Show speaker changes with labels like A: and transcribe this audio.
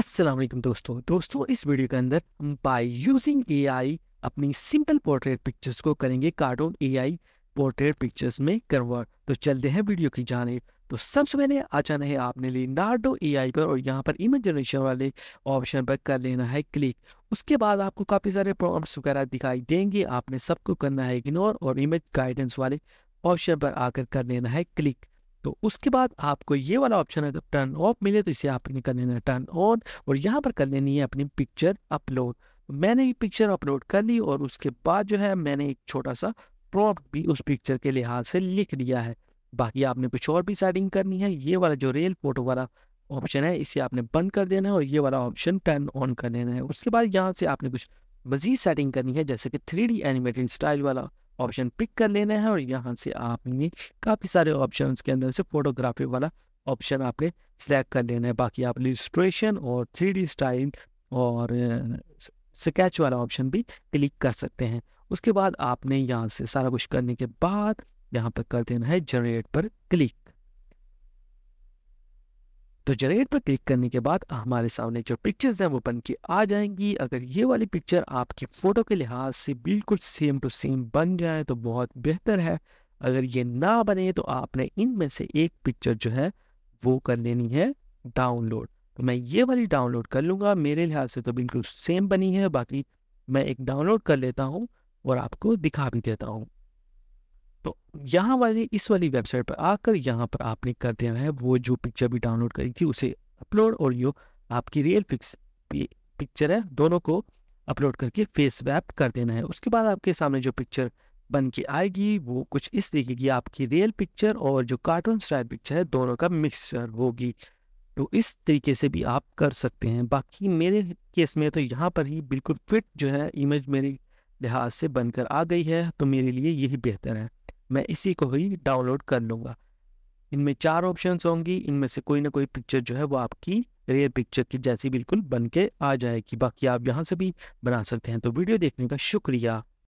A: अस्सलाम वालेकुम दोस्तों दोस्तों इस वीडियो के अंदर हम बाय यूजिंग एआई अपनी सिंपल पोर्ट्रेट पिक्चर्स को करेंगे कार्टून एआई पोर्ट्रेट पिक्चर्स में कन्वर्ट तो चलते हैं वीडियो की जाने तो सबसे पहले आ जाना है आपने लिए नार्डो एआई पर और यहाँ पर इमेज जनरेशन वाले ऑप्शन पर कर लेना है क्लिक उसके बाद आपको काफ़ी सारे प्रॉम्प्ट्स वगैरह दिखाई देंगे आपने सबको करना है इग्नोर और इमेज गाइडेंस वाले ऑप्शन पर आकर कर लेना है क्लिक तो उसके बाद आपको ये वाला ऑप्शन अगर टर्न ऑफ मिले तो इसे आपने कर लेना है टर्न ऑन और यहाँ पर कर लेनी है अपनी पिक्चर अपलोड मैंने ये पिक्चर अपलोड कर ली और उसके बाद जो है मैंने एक छोटा सा प्रॉप्ट भी उस पिक्चर के लिहाज से लिख लिया है बाकी आपने कुछ और भी सेटिंग करनी है ये वाला जो रेल फोटो वाला ऑप्शन है इसे आपने बंद कर देना है और ये वाला ऑप्शन टर्न ऑन कर देना है उसके बाद यहाँ से आपने कुछ मजीद सेटिंग करनी है जैसे कि थ्री एनिमेटेड स्टाइल वाला ऑप्शन पिक कर लेना है और यहाँ से आपने काफ़ी सारे ऑप्शन के अंदर से फोटोग्राफी वाला ऑप्शन आपने सेलेक्ट कर लेना है बाकी आप लिस्ट्रेशन और थ्री स्टाइल और स्केच वाला ऑप्शन भी क्लिक कर सकते हैं उसके बाद आपने यहाँ से सारा कुछ करने के बाद यहाँ पर कर देना है जनरेट पर क्लिक तो जनरेट पर क्लिक करने के बाद हमारे सामने जो पिक्चर्स हैं वो बन के आ जाएंगी अगर ये वाली पिक्चर आपकी फ़ोटो के लिहाज से बिल्कुल सेम टू सेम बन जाए तो बहुत बेहतर है अगर ये ना बने तो आपने इनमें से एक पिक्चर जो है वो कर लेनी है डाउनलोड तो मैं ये वाली डाउनलोड कर लूँगा मेरे लिहाज से तो बिल्कुल सेम बनी है बाकी मैं एक डाउनलोड कर लेता हूँ और आपको दिखा भी देता हूँ तो यहाँ वाली इस वाली वेबसाइट पर आकर यहाँ पर आपने कर देना है वो जो पिक्चर भी डाउनलोड करी थी उसे अपलोड और यो आपकी रियल पिक्स पिक्चर है दोनों को अपलोड करके फेस वैप कर देना है उसके बाद आपके सामने जो पिक्चर बन के आएगी वो कुछ इस तरीके की आपकी रियल पिक्चर और जो कार्टून स्टाइल पिक्चर है दोनों का मिक्सचर होगी तो इस तरीके से भी आप कर सकते हैं बाकी मेरे केस में तो यहाँ पर ही बिल्कुल फिट जो है इमेज मेरे लिहाज से बनकर आ गई है तो मेरे लिए यही बेहतर है मैं इसी को ही डाउनलोड कर लूँगा इनमें चार ऑप्शन होंगी इनमें से कोई ना कोई पिक्चर जो है वो आपकी रेयर पिक्चर की जैसी बिल्कुल बन के आ जाएगी बाकी आप यहाँ से भी बना सकते हैं तो वीडियो देखने का शुक्रिया